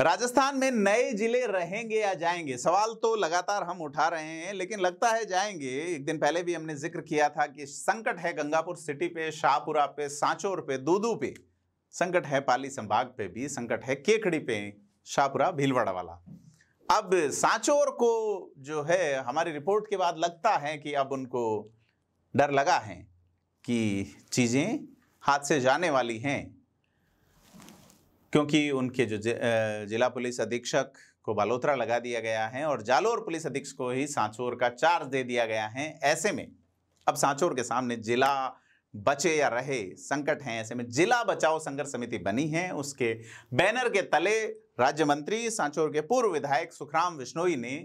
राजस्थान में नए जिले रहेंगे या जाएंगे सवाल तो लगातार हम उठा रहे हैं लेकिन लगता है जाएंगे एक दिन पहले भी हमने जिक्र किया था कि संकट है गंगापुर सिटी पे शाहपुरा पे सांचोर पे दूदू पे संकट है पाली संभाग पे भी संकट है केकड़ी पे शाहपुरा भीलवाड़ा वाला अब सांचोर को जो है हमारी रिपोर्ट के बाद लगता है कि अब उनको डर लगा है कि चीज़ें हाथ से जाने वाली हैं क्योंकि उनके जो जिला पुलिस अधीक्षक को बालोतरा लगा दिया गया है और जालोर पुलिस अधीक्षक को ही सांचोर का चार्ज दे दिया गया है ऐसे में अब सांचोर के सामने जिला बचे या रहे संकट हैं ऐसे में जिला बचाओ संघर्ष समिति बनी है उसके बैनर के तले राज्य मंत्री सांचोर के पूर्व विधायक सुखराम विश्नोई ने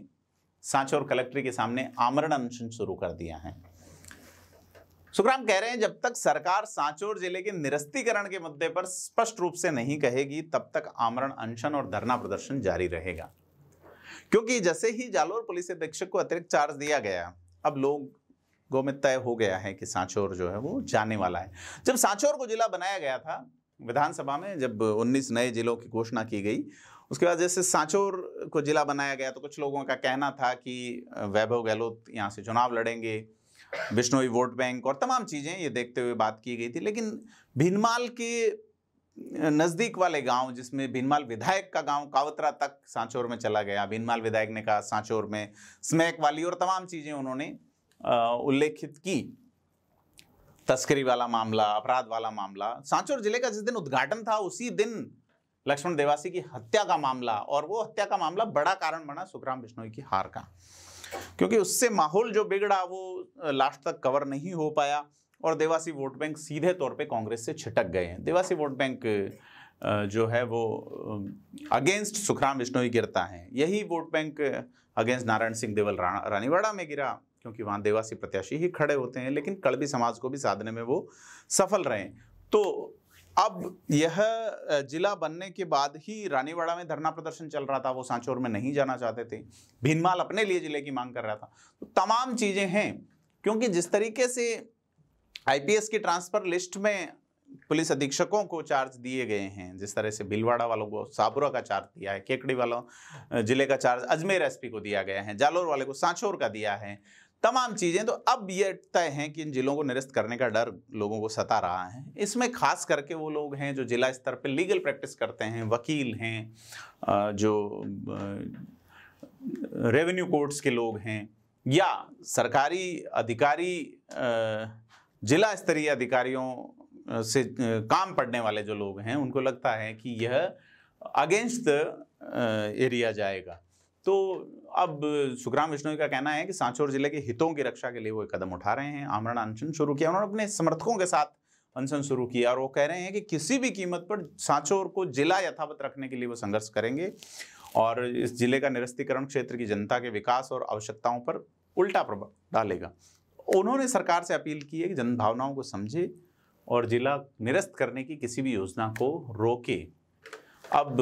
सांचोर कलेक्ट्री के सामने आमरण अनशन शुरू कर दिया है सुखराम कह रहे हैं जब तक सरकार सांचौर जिले के निरस्तीकरण के मुद्दे पर स्पष्ट रूप से नहीं कहेगी तब तक आमरण अनशन और धरना प्रदर्शन जारी रहेगा क्योंकि जैसे ही जालोर पुलिस अधीक्षक को अतिरिक्त चार्ज दिया गया अब लोग में तय हो गया है कि सांचौर जो है वो जाने वाला है जब सांचौर को जिला बनाया गया था विधानसभा में जब 19 नए जिलों की घोषणा की गई उसके बाद जैसे सांचौर को जिला बनाया गया तो कुछ लोगों का कहना था कि वैभव गहलोत यहाँ से चुनाव लड़ेंगे बिश्नोई वोट बैंक और तमाम चीज़ें ये देखते हुए बात की गई थी लेकिन भिनमाल के नज़दीक वाले गांव जिसमें भिनमाल विधायक का गांव कावतरा तक सांचौर में चला गया भिनमाल विधायक ने कहा सांचौर में स्मैक वाली और तमाम चीज़ें उन्होंने उल्लेखित की तस्करी वाला मामला अपराध वाला मामला सांचौर जिले का जिस दिन उद्घाटन था उसी दिन लक्ष्मण देवासी की हत्या का मामला और वो हत्या का मामला बड़ा कारण बना सुखराम बिश्नोई की हार का क्योंकि उससे माहौल जो बिगड़ा वो लास्ट तक कवर नहीं हो पाया और देवासी वोट बैंक सीधे तौर पे कांग्रेस से छिटक गए हैं देवासी वोट बैंक जो है वो अगेंस्ट सुखराम बिश्नोई गिरता है यही vote bank against Narayan Singh Deval Raniwada में गिरा क्योंकि वहाँ देवासी प्रत्याशी ही खड़े होते हैं लेकिन कड़बी समाज को भी साधने में वो सफल रहे तो अब यह जिला बनने के बाद ही रानीवाड़ा में धरना प्रदर्शन चल रहा था वो सांचौर में नहीं जाना चाहते थे भीनमाल अपने लिए जिले की मांग कर रहा था तो तमाम चीज़ें हैं क्योंकि जिस तरीके से आईपीएस की ट्रांसफ़र लिस्ट में पुलिस अधीक्षकों को चार्ज दिए गए हैं जिस तरह से भिलवाड़ा वालों को साबुरा का चार्ज दिया है केकड़ी वालों जिले का चार्ज अजमेर एसपी को दिया गया है जालोर वाले को सांचौर का दिया है तमाम चीज़ें तो अब ये तय हैं कि इन जिलों को निरस्त करने का डर लोगों को सता रहा है इसमें खास करके वो लोग हैं जो जिला स्तर पर लीगल प्रैक्टिस करते हैं वकील हैं जो रेवेन्यू कोर्ट्स के लोग हैं या सरकारी अधिकारी जिला स्तरीय अधिकारियों से काम पड़ने वाले जो लोग हैं उनको लगता है कि यह अगेंस्ट एरिया जाएगा तो अब सुखराम विष्णु का कहना है कि सांचौर जिले के हितों की रक्षा के लिए वो एक कदम उठा रहे हैं आमरण अनशन शुरू किया उन्होंने अपने समर्थकों के साथ अनशन शुरू किया और वो कह रहे हैं कि किसी भी कीमत पर सांचौर को जिला यथावत रखने के लिए वो संघर्ष करेंगे और इस जिले का निरस्तीकरण क्षेत्र की जनता के विकास और आवश्यकताओं पर उल्टा प्रभाव डालेगा उन्होंने सरकार से अपील की है कि जनभावनाओं को समझे और जिला निरस्त करने की किसी भी योजना को रोके अब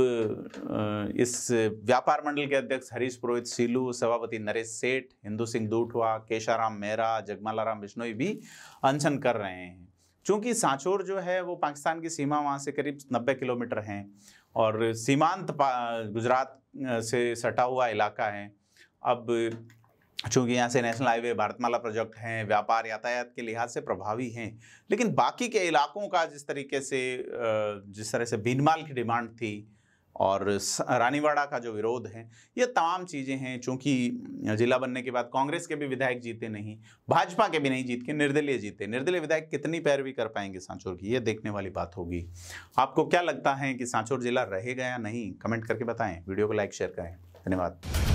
इस व्यापार मंडल के अध्यक्ष हरीश पुरोहित सीलू सभापति नरेश सेठ हिंदू सिंह दूठवा केशाराम मेहरा जगमालाराम बिश्नोई भी अनशन कर रहे हैं चूंकि सांचोर जो है वो पाकिस्तान की सीमा वहाँ से करीब 90 किलोमीटर हैं और सीमांत गुजरात से सटा हुआ इलाका है अब चूँकि यहाँ से नेशनल हाईवे भारतमाला प्रोजेक्ट हैं व्यापार यातायात के लिहाज से प्रभावी हैं लेकिन बाकी के इलाकों का जिस तरीके से जिस तरह से बीनमाल की डिमांड थी और रानीवाड़ा का जो विरोध है ये तमाम चीज़ें हैं चूँकि जिला बनने के बाद कांग्रेस के भी विधायक जीते नहीं भाजपा के भी नहीं जीत के निर्दलीय जीते निर्दलीय विधायक कितनी पैरवी कर पाएंगे सांचौर की ये देखने वाली बात होगी आपको क्या लगता है कि सांचौर जिला रहेगा या नहीं कमेंट करके बताएं वीडियो को लाइक शेयर करें धन्यवाद